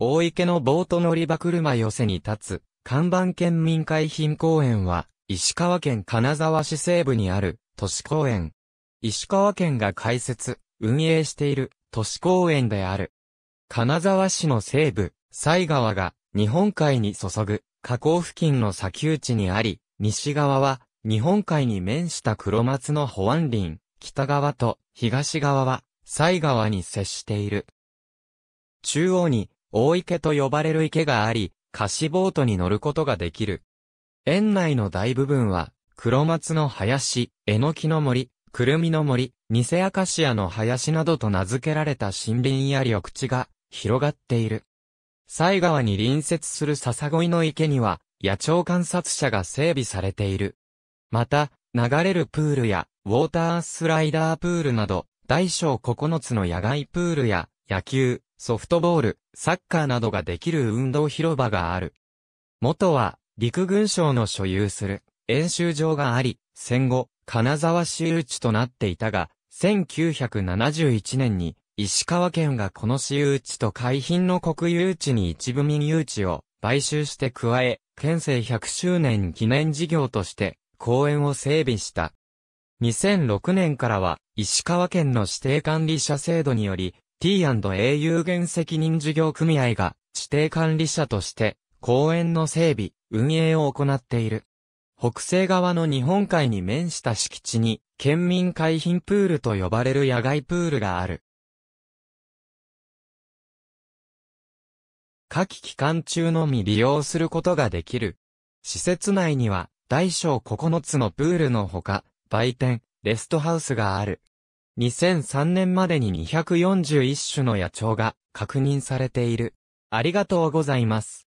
大池のボート乗り場車寄せに立つ、看板県民会浜公園は、石川県金沢市西部にある、都市公園。石川県が開設、運営している、都市公園である。金沢市の西部、西川が、日本海に注ぐ、河口付近の砂丘地にあり、西側は、日本海に面した黒松の保安林、北側と東側は、西川に接している。中央に大池と呼ばれる池があり、貸しボートに乗ることができる。園内の大部分は、黒松の林、えのきの森、くるみの森、ニセアカシアの林などと名付けられた森林や緑地が広がっている。西川に隣接する笹鯉の池には、野鳥観察者が整備されている。また、流れるプールや、ウォータースライダープールなど、大小9つの野外プールや、野球、ソフトボール、サッカーなどができる運動広場がある。元は、陸軍省の所有する演習場があり、戦後、金沢市有地となっていたが、1971年に石川県がこの市有地と海浜の国有地に一部民有地を買収して加え、県政100周年記念事業として公園を整備した。2006年からは石川県の指定管理者制度により T&A 有限責任事業組合が指定管理者として公園の整備、運営を行っている。北西側の日本海に面した敷地に県民海浜プールと呼ばれる野外プールがある。夏季期間中のみ利用することができる。施設内には大小9つのプールのほか、売店、レストハウスがある。2003年までに241種の野鳥が確認されている。ありがとうございます。